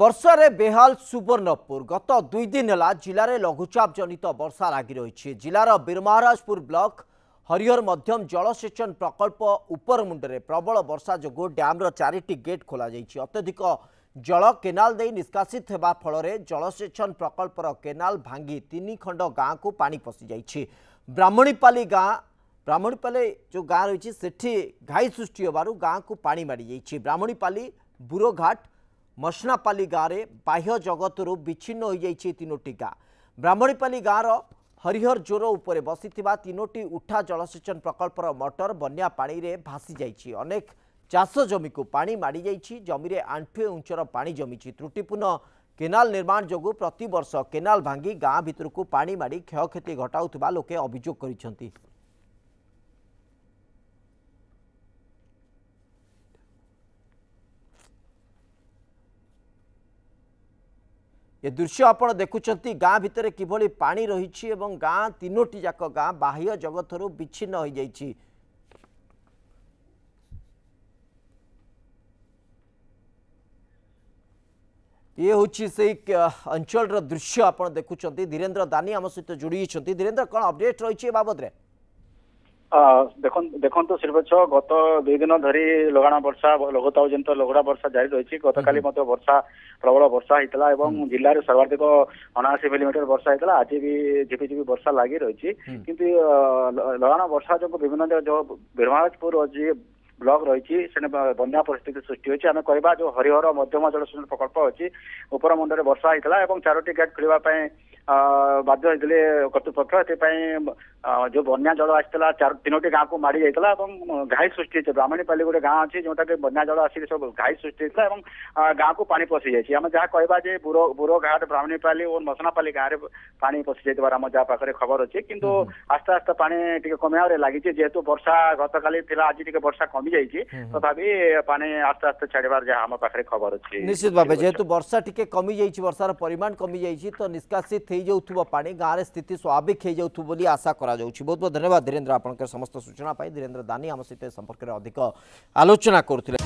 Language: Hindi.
বর্ষার বেহাল সুবর্ণপুর গত দুই দিন হল জেলার লঘুচাপ জনিত বর্ষা লাগি রয়েছে জেলার বীরমহারাজপুর ব্লক হরিহর মধ্যম জলসেচন প্রকল্প উপর মুন্ডে প্রবল বর্ষা যোগ ড্যাম্র চারিটি গেট খোলা যাই অত্যধিক জল কেনাল দিয়ে নিষ্কাশিত হওয়া ফলরে জলসেচন প্রকল্পর কেনাল ভাঙ্গি তিন খণ্ড গাঁকু পা পশি যাই ব্রাহ্মণীপালি গাঁ ব্রাহ্মণীপালি যে গাঁ রয়েছে সেটি ঘাই সৃষ্টি হবার গাঁকু পা মাড়ি যাই ব্রাহ্মণীপালি বুড়ঘাট ମସନାପାଲି ଗାଁରେ ବାହ୍ୟ ଜଗତରୁ ବିଚ୍ଛିନ୍ନ ହୋଇଯାଇଛି ତିନୋଟି ଗାଁ ବ୍ରାହ୍ମଣୀପାଲି ଗାଁର ହରିହର ଜୋର ଉପରେ ବସିଥିବା ତିନୋଟି ଉଠା ଜଳସେଚନ ପ୍ରକଳ୍ପର ମଟର ବନ୍ୟା ପାଣିରେ ଭାସିଯାଇଛି ଅନେକ ଚାଷ ଜମିକୁ ପାଣି ମାଡ଼ିଯାଇଛି ଜମିରେ ଆଣ୍ଠୁଏ ଉଞ୍ଚର ପାଣି ଜମିଛି ତ୍ରୁଟିପୂର୍ଣ୍ଣ କେନାଲ ନିର୍ମାଣ ଯୋଗୁଁ ପ୍ରତିବର୍ଷ କେନାଲ ଭାଙ୍ଗି ଗାଁ ଭିତରକୁ ପାଣି ମାଡ଼ି କ୍ଷୟକ୍ଷତି ଘଟାଉଥିବା ଲୋକେ ଅଭିଯୋଗ କରିଛନ୍ତି ଏ ଦୃଶ୍ୟ ଆପଣ ଦେଖୁଛନ୍ତି ଗାଁ ଭିତରେ କିଭଳି ପାଣି ରହିଛି ଏବଂ ଗାଁ ତିନୋଟି ଯାକ ଗାଁ ବାହ୍ୟ ଜଗତରୁ ବିଚ୍ଛିନ୍ନ ହୋଇଯାଇଛି ଇଏ ହେଉଛି ସେଇ ଅଞ୍ଚଳର ଦୃଶ୍ୟ ଆପଣ ଦେଖୁଛନ୍ତି ଧୀରେନ୍ଦ୍ର ଦାନି ଆମ ସହିତ ଯୋଡ଼ି ହୋଇଛନ୍ତି ଧୀରେନ୍ଦ୍ର କ'ଣ ଅପଡେଟ୍ ରହିଛି ଏ ବାବଦରେ ଦେଖନ୍ତୁ ଶ୍ରୀବତ୍ସ ଗତ ଦୁଇ ଦିନ ଧରି ଲଗାଣ ବର୍ଷା ଲଘୁଚାପ ଜନିତ ଲଘୁଡ଼ା ବର୍ଷା ଜାରି ରହିଛି ଗତକାଲି ମଧ୍ୟ ବର୍ଷା ପ୍ରବଳ ବର୍ଷା ହେଇଥିଲା ଏବଂ ଜିଲ୍ଲାରେ ସର୍ବାଧିକ ଅଣାଅଶୀ ମିଲିମିଟର ବର୍ଷା ହେଇଥିଲା ଆଜି ବି ଝିପିଝିପି ବର୍ଷା ଲାଗି ରହିଛି କିନ୍ତୁ ଲଗାଣ ବର୍ଷା ଯୋଗୁଁ ବିଭିନ୍ନ ବ୍ରହ୍ମରାଜପୁର ଯିଏ ବ୍ଲକ ରହିଛି ସେଠି ବନ୍ୟା ପରିସ୍ଥିତି ସୃଷ୍ଟି ହୋଇଛି ଆମେ କହିବା ଯୋଉ ହରିହର ମଧ୍ୟମ ଜଳସେଚନ ପ୍ରକଳ୍ପ ଅଛି ଉପରମୁଣ୍ଡରେ ବର୍ଷା ହେଇଥିଲା ଏବଂ ଚାରୋଟି ଗେଟ୍ ଖୋଲିବା ପାଇଁ ବାଧ୍ୟ ହେଇଥିଲେ କର୍ତ୍ତୃପକ୍ଷ ଏଥିପାଇଁ जो बना जल आसला तीनोटी गांव को माड़ जाता और घाई सृष्टि ब्राह्मणीपाली गोटे गांव अच्छी जोटा बना जल आस घाई सृष्टि और गांव को पानी पशी जाए आम जहाँ कह बुर घाट ब्राह्मणीपाल और मसनापाली गांव में पा पशि जाइवर आम जहाँ पाखे खबर अच्छे कि आस्ते आस्ते पा टे कम लगी जेहतु बर्षा गत काली आज टे वर्षा कमी जाइए तथापि पा आस्ते आस्ते छाड़बार जहाँ आम पाखे खबर अच्छे निश्चित भाव जेहतु बर्षा टी कमी जाइए वर्षार परिमाण कमी जाइए तो निष्कासित हो जाऊ पा स्वाभाविक हो जाऊ आशा କରାଯାଉଛି ବହୁତ ବହୁତ ଧନ୍ୟବାଦ ଧୀରେନ୍ଦ୍ର ଆପଣଙ୍କର ସମସ୍ତ ସୂଚନା ପାଇଁ ଧୀରେନ୍ଦ୍ର ଦାନି ଆମ ସହିତ ଏ ସମ୍ପର୍କରେ ଅଧିକ ଆଲୋଚନା କରୁଥିଲେ